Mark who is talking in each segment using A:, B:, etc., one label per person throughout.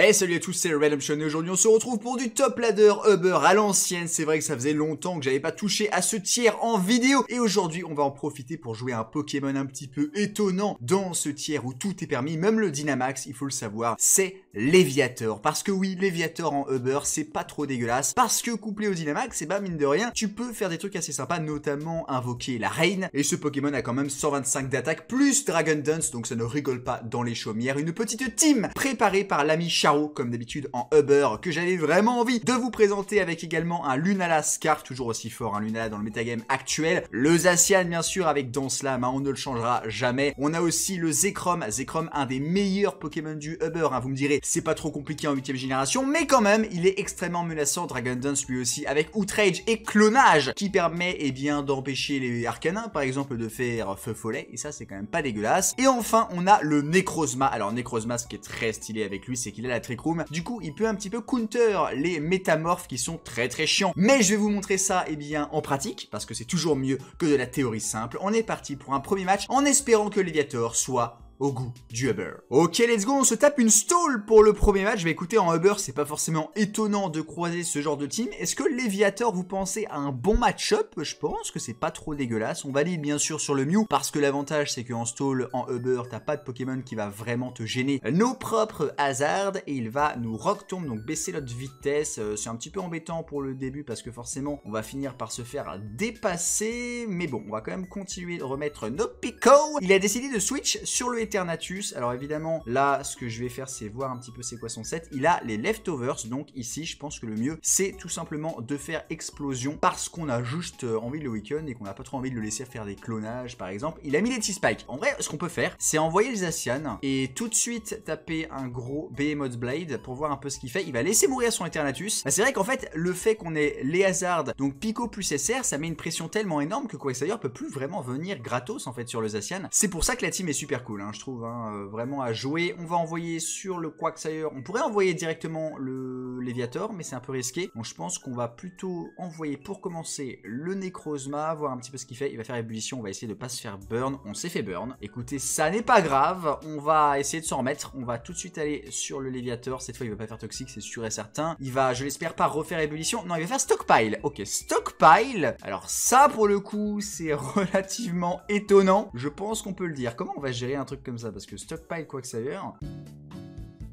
A: Hey eh, salut à tous, c'est Redemption et aujourd'hui on se retrouve pour du top ladder Uber à l'ancienne. C'est vrai que ça faisait longtemps que j'avais pas touché à ce tiers en vidéo et aujourd'hui on va en profiter pour jouer un Pokémon un petit peu étonnant dans ce tiers où tout est permis, même le Dynamax, il faut le savoir, c'est Léviator. Parce que oui, Léviator en Uber, c'est pas trop dégueulasse parce que couplé au Dynamax, c'est bah mine de rien, tu peux faire des trucs assez sympas, notamment invoquer la reine et ce Pokémon a quand même 125 d'attaque plus Dragon Dance donc ça ne rigole pas dans les chaumières. Une petite team préparée par l'ami Charles comme d'habitude en Uber, que j'avais vraiment envie de vous présenter avec également un Lunala Scarf, toujours aussi fort, un Lunala dans le metagame actuel. Le Zacian, bien sûr, avec Danse Lame, on ne le changera jamais. On a aussi le Zekrom, Zekrom, un des meilleurs Pokémon du Uber, hein. vous me direz, c'est pas trop compliqué en 8ème génération, mais quand même, il est extrêmement menaçant, Dragon Dance lui aussi, avec Outrage et Clonage, qui permet, et eh bien, d'empêcher les Arcanins, par exemple, de faire Feu Follet, et ça, c'est quand même pas dégueulasse. Et enfin, on a le Necrozma. Alors, Necrozma, ce qui est très stylé avec lui, c'est qu'il a la Trick Room. Du coup, il peut un petit peu counter les métamorphes qui sont très très chiants. Mais je vais vous montrer ça eh bien, en pratique, parce que c'est toujours mieux que de la théorie simple. On est parti pour un premier match en espérant que Léviator soit au goût du Uber. Ok, let's go, on se tape une stall pour le premier match. Bah écoutez, en Uber, c'est pas forcément étonnant de croiser ce genre de team. Est-ce que l'éviateur vous pensez à un bon match-up Je pense que c'est pas trop dégueulasse. On valide bien sûr sur le Mew, parce que l'avantage, c'est qu'en stall, en Uber, t'as pas de Pokémon qui va vraiment te gêner nos propres hasards. Et il va nous rock tombe, donc baisser notre vitesse. Euh, c'est un petit peu embêtant pour le début, parce que forcément, on va finir par se faire dépasser. Mais bon, on va quand même continuer de remettre nos Pico. Il a décidé de switch sur le Eternatus. Alors évidemment, là, ce que je vais faire, c'est voir un petit peu c'est quoi son set. Il a les leftovers, donc ici, je pense que le mieux, c'est tout simplement de faire explosion parce qu'on a juste euh, envie de le week et qu'on n'a pas trop envie de le laisser faire des clonages, par exemple. Il a mis des T-Spikes. En vrai, ce qu'on peut faire, c'est envoyer les Asian et tout de suite taper un gros Behemoth Blade pour voir un peu ce qu'il fait. Il va laisser mourir son Eternatus. Bah, c'est vrai qu'en fait, le fait qu'on ait les Hazards, donc Pico plus SR, ça met une pression tellement énorme que ne peut plus vraiment venir gratos en fait sur le Zacian. C'est pour ça que la team est super cool. Hein trouve, hein, euh, vraiment à jouer. On va envoyer sur le Quacksire. On pourrait envoyer directement le Léviator, mais c'est un peu risqué. Donc je pense qu'on va plutôt envoyer pour commencer le Necrozma, voir un petit peu ce qu'il fait. Il va faire ébullition, on va essayer de pas se faire burn. On s'est fait burn. Écoutez, ça n'est pas grave. On va essayer de s'en remettre. On va tout de suite aller sur le Léviator. Cette fois, il va pas faire toxique, c'est sûr et certain. Il va, je l'espère, pas refaire ébullition. Non, il va faire stockpile. Ok, stockpile. Alors ça, pour le coup, c'est relativement étonnant. Je pense qu'on peut le dire. Comment on va gérer un truc ça, parce que Stockpile Quacksalver,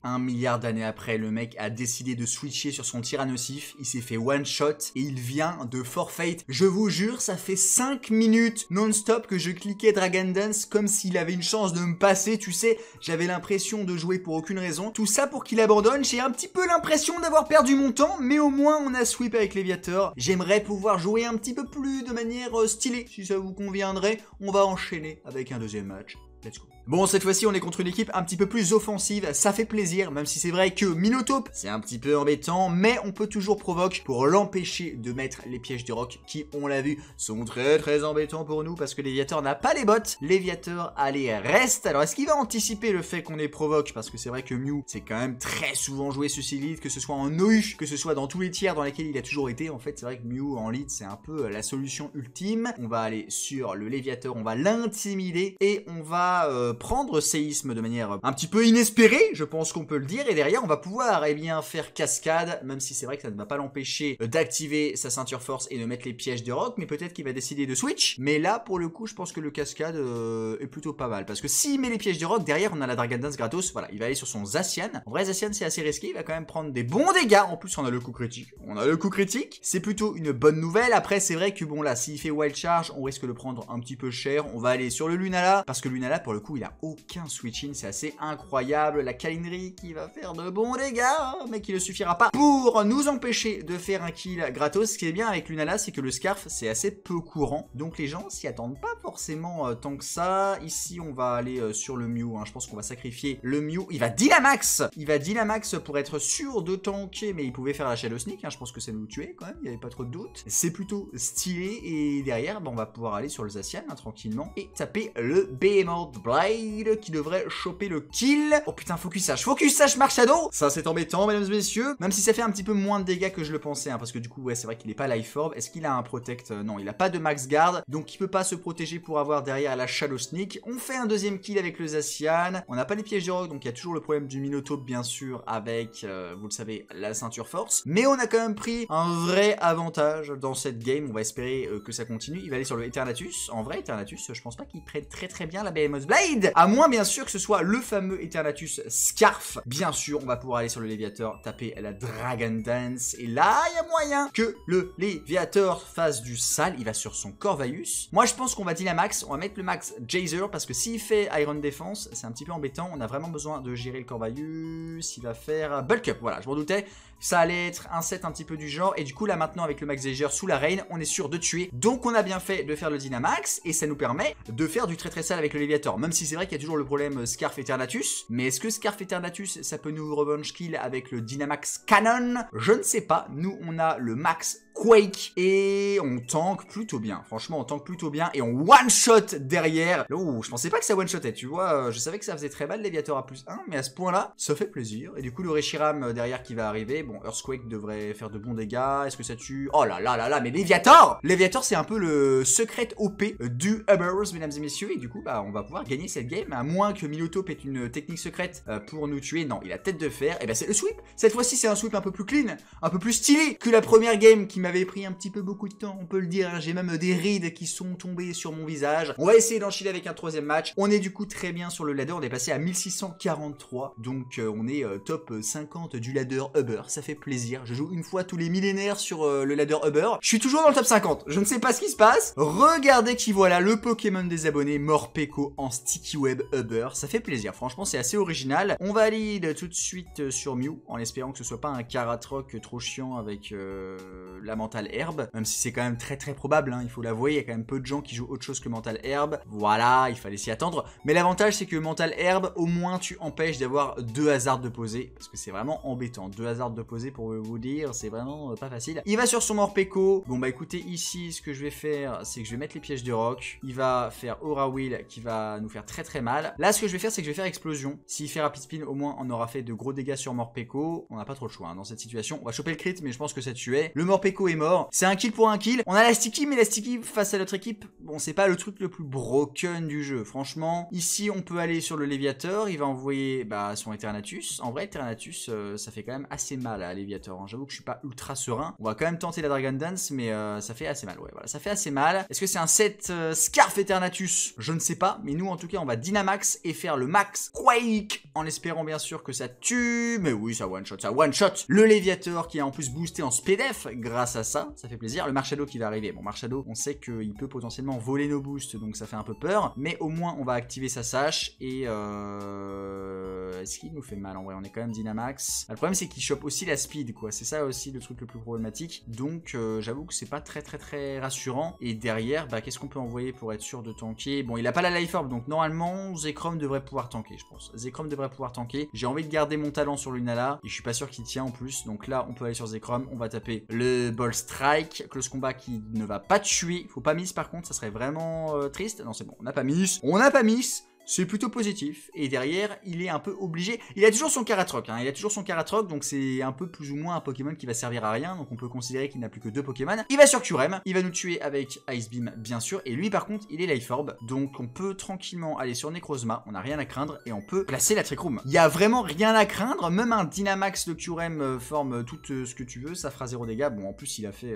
A: un milliard d'années après, le mec a décidé de switcher sur son tir il s'est fait one shot et il vient de forfeit. Je vous jure, ça fait cinq minutes non-stop que je cliquais Dragon Dance comme s'il avait une chance de me passer, tu sais, j'avais l'impression de jouer pour aucune raison. Tout ça pour qu'il abandonne, j'ai un petit peu l'impression d'avoir perdu mon temps, mais au moins on a sweep avec l'éviateur J'aimerais pouvoir jouer un petit peu plus de manière euh, stylée, si ça vous conviendrait. On va enchaîner avec un deuxième match Bon, cette fois-ci, on est contre une équipe un petit peu plus offensive, ça fait plaisir, même si c'est vrai que Minotope c'est un petit peu embêtant, mais on peut toujours provoquer pour l'empêcher de mettre les pièges de rock qui, on l'a vu, sont très très embêtants pour nous parce que Léviateur n'a pas les bottes. Léviateur, allez, reste. Alors, est-ce qu'il va anticiper le fait qu'on les provoque Parce que c'est vrai que Mew, c'est quand même très souvent joué ce que ce soit en OU, que ce soit dans tous les tiers dans lesquels il a toujours été. En fait, c'est vrai que Mew en lead, c'est un peu la solution ultime. On va aller sur le Léviateur, on va l'intimider et on va euh, prendre séisme de manière un petit peu inespérée, je pense qu'on peut le dire, et derrière on va pouvoir eh bien faire cascade, même si c'est vrai que ça ne va pas l'empêcher euh, d'activer sa ceinture force et de mettre les pièges de rock, mais peut-être qu'il va décider de switch. Mais là pour le coup je pense que le cascade euh, est plutôt pas mal, parce que s'il met les pièges de rock, derrière on a la Dragon Dance gratos, voilà, il va aller sur son Zacian. En vrai Zacian c'est assez risqué, il va quand même prendre des bons dégâts, en plus on a le coup critique, on a le coup critique, c'est plutôt une bonne nouvelle, après c'est vrai que bon là s'il fait wild charge on risque de le prendre un petit peu cher, on va aller sur le Lunala, parce que Lunala pour le coup, il a aucun switch-in, c'est assez incroyable. La calinerie qui va faire de bons dégâts, mais qui ne suffira pas pour nous empêcher de faire un kill gratos. Ce qui est bien avec Lunala, c'est que le scarf, c'est assez peu courant. Donc les gens s'y attendent pas forcément euh, tant que ça. Ici, on va aller euh, sur le Mew. Hein. Je pense qu'on va sacrifier le Mew. Il va Dynamax Il va Dynamax pour être sûr de tanker, mais il pouvait faire la Shadow Sneak. Hein. Je pense que ça nous tuait quand même, il n'y avait pas trop de doute. C'est plutôt stylé. Et derrière, bah, on va pouvoir aller sur le Zacian hein, tranquillement et taper le BMO. Blade qui devrait choper le kill. Oh putain, focusage, focusage à Shadow Ça c'est embêtant, mesdames et messieurs. Même si ça fait un petit peu moins de dégâts que je le pensais, hein, parce que du coup, ouais, c'est vrai qu'il est pas Life Orb. Est-ce qu'il a un Protect euh, Non, il a pas de Max Guard, donc il peut pas se protéger pour avoir derrière la Shadow Sneak. On fait un deuxième kill avec le Zacian. On n'a pas les pièges de donc il y a toujours le problème du Minotaur, bien sûr, avec, euh, vous le savez, la ceinture force. Mais on a quand même pris un vrai avantage dans cette game. On va espérer euh, que ça continue. Il va aller sur le Eternatus. En vrai, Eternatus, je pense pas qu'il prête très très bien la BMO Blade, à moins bien sûr que ce soit le fameux Eternatus Scarf. Bien sûr, on va pouvoir aller sur le Léviator, taper la Dragon Dance, et là, il y a moyen que le Léviator fasse du sale, il va sur son Corvaeus. Moi, je pense qu'on va Dynamax, on va mettre le max Jazer, parce que s'il fait Iron Defense, c'est un petit peu embêtant, on a vraiment besoin de gérer le Corvaeus, il va faire Bulk Up, voilà, je m'en doutais, ça allait être un set un petit peu du genre, et du coup, là maintenant, avec le max Jazer sous la reine, on est sûr de tuer, donc on a bien fait de faire le Dynamax, et ça nous permet de faire du très très sale avec le Léviator même si c'est vrai qu'il y a toujours le problème euh, Scarf Eternatus. Mais est-ce que Scarf Eternatus, ça peut nous revenge kill avec le Dynamax Cannon Je ne sais pas. Nous, on a le Max Quake. Et on tank plutôt bien. Franchement, on tank plutôt bien. Et on one-shot derrière. Oh, je pensais pas que ça one-shotait, tu vois. Euh, je savais que ça faisait très mal, L'Eviator à plus 1. Mais à ce point-là, ça fait plaisir. Et du coup, le Reshiram euh, derrière qui va arriver. Bon, Earthquake devrait faire de bons dégâts. Est-ce que ça tue Oh là là là là, mais l'Eviator L'Eviator c'est un peu le secret OP euh, du Hummers, mesdames et messieurs. Et du coup, bah, on va pouvoir gagner cette game. À moins que Milotope ait une technique secrète pour nous tuer. Non, il a tête de fer. Et bah, c'est le sweep. Cette fois-ci, c'est un sweep un peu plus clean, un peu plus stylé que la première game qui m'avait pris un petit peu beaucoup de temps, on peut le dire. Hein. J'ai même des rides qui sont tombées sur mon visage. On va essayer d'enchaîner avec un troisième match. On est du coup très bien sur le ladder. On est passé à 1643. Donc euh, on est euh, top 50 euh, du ladder Uber. Ça fait plaisir. Je joue une fois tous les millénaires sur le ladder Uber. Je suis toujours dans le top 50. Je ne sais pas ce qui se passe. Regardez qui voilà le Pokémon des abonnés, Morpeko en Sticky Web Uber. Ça fait plaisir. Franchement, c'est assez original. On valide tout de suite sur Mew en espérant que ce soit pas un Karatroc trop chiant avec la mental herbe, même si c'est quand même très très probable, hein, il faut l'avouer, il y a quand même peu de gens qui jouent autre chose que mental herbe. Voilà, il fallait s'y attendre. Mais l'avantage c'est que mental herbe, au moins tu empêches d'avoir deux hasards de poser, parce que c'est vraiment embêtant. Deux hasards de poser pour vous dire, c'est vraiment euh, pas facile. Il va sur son Morpeko. Bon bah écoutez, ici ce que je vais faire, c'est que je vais mettre les pièges de rock. Il va faire Aura Wheel qui va nous faire très très mal. Là ce que je vais faire, c'est que je vais faire Explosion. S'il fait Rapid Spin, au moins on aura fait de gros dégâts sur Morpeko. On n'a pas trop le choix hein, dans cette situation. On va choper le crit, mais je pense que ça tue. Le Morpeko est mort. C'est un kill pour un kill. On a la sticky, mais la sticky face à notre équipe, bon, c'est pas le truc le plus broken du jeu. Franchement, ici, on peut aller sur le Léviator. Il va envoyer bah, son Eternatus. En vrai, Eternatus, euh, ça fait quand même assez mal à Léviator. Hein. J'avoue que je suis pas ultra serein. On va quand même tenter la Dragon Dance, mais euh, ça fait assez mal. Ouais, voilà, ça fait assez mal. Est-ce que c'est un set euh, Scarf Eternatus Je ne sais pas, mais nous, en tout cas, on va Dynamax et faire le max Quake en espérant bien sûr que ça tue, mais oui, ça one shot, ça one shot. Le Léviator qui a en plus boosté en speedf grâce à ça, ça fait plaisir. Le Marchado qui va arriver. Bon, Marchado, on sait qu'il peut potentiellement voler nos boosts, donc ça fait un peu peur, mais au moins on va activer sa sache et euh ce qui nous fait mal en vrai. On est quand même Dynamax. Le problème, c'est qu'il chope aussi la speed, quoi. C'est ça aussi le truc le plus problématique. Donc, euh, j'avoue que c'est pas très, très, très rassurant. Et derrière, bah, qu'est-ce qu'on peut envoyer pour être sûr de tanker Bon, il a pas la life orb, donc normalement, Zekrom devrait pouvoir tanker, je pense. Zekrom devrait pouvoir tanker. J'ai envie de garder mon talent sur Lunala. Et je suis pas sûr qu'il tient en plus. Donc là, on peut aller sur Zekrom. On va taper le Ball Strike. Close combat qui ne va pas tuer. Faut pas miss par contre, ça serait vraiment euh, triste. Non, c'est bon, on n'a pas miss. On n'a pas miss c'est plutôt positif. Et derrière, il est un peu obligé. Il a toujours son Karatroc, hein. il a toujours son Karatroc, donc c'est un peu plus ou moins un Pokémon qui va servir à rien. Donc on peut considérer qu'il n'a plus que deux Pokémon. Il va sur Kyurem il va nous tuer avec Ice Beam, bien sûr. Et lui, par contre, il est Life Orb. Donc on peut tranquillement aller sur Necrozma, on n'a rien à craindre. Et on peut placer la Trick Room. Il y a vraiment rien à craindre. Même un Dynamax de Kyurem euh, forme euh, tout euh, ce que tu veux, ça fera zéro dégâts. Bon, en plus, il a fait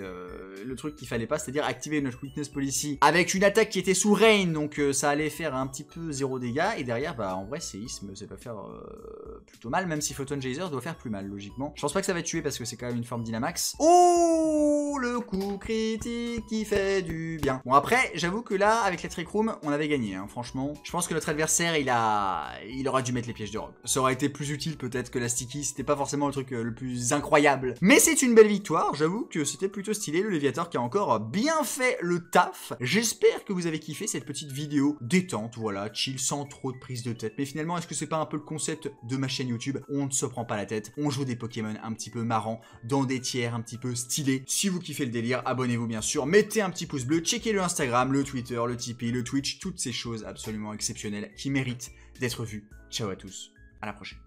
A: le truc qu'il fallait pas, c'est-à-dire activer notre weakness Policy avec une attaque qui était sous Rain. Donc ça allait faire un petit peu zéro dégâts, et derrière, bah en vrai, séisme, ça va faire euh, plutôt mal, même si Photon Geyser doit faire plus mal, logiquement. Je pense pas que ça va tuer parce que c'est quand même une forme Dynamax. Oh Le coup critique qui fait du bien. Bon, après, j'avoue que là, avec les Trick Room, on avait gagné, hein, franchement. Je pense que notre adversaire, il a... il aura dû mettre les pièges de rock. Ça aurait été plus utile peut-être que la Sticky, c'était pas forcément le truc euh, le plus incroyable. Mais c'est une belle victoire, j'avoue que c'était plutôt stylé, le léviateur qui a encore bien fait le taf. J'espère que vous avez kiffé cette petite vidéo détente, voilà, chill, sans trop de prise de tête. Mais finalement, est-ce que c'est pas un peu le concept de ma chaîne YouTube On ne se prend pas la tête, on joue des Pokémon un petit peu marrants, dans des tiers un petit peu stylés. Si vous kiffez le délire, abonnez-vous bien sûr, mettez un petit pouce bleu, checkez le Instagram, le Twitter, le Tipeee, le Twitch, toutes ces choses absolument exceptionnelles qui méritent d'être vues. Ciao à tous, à la prochaine.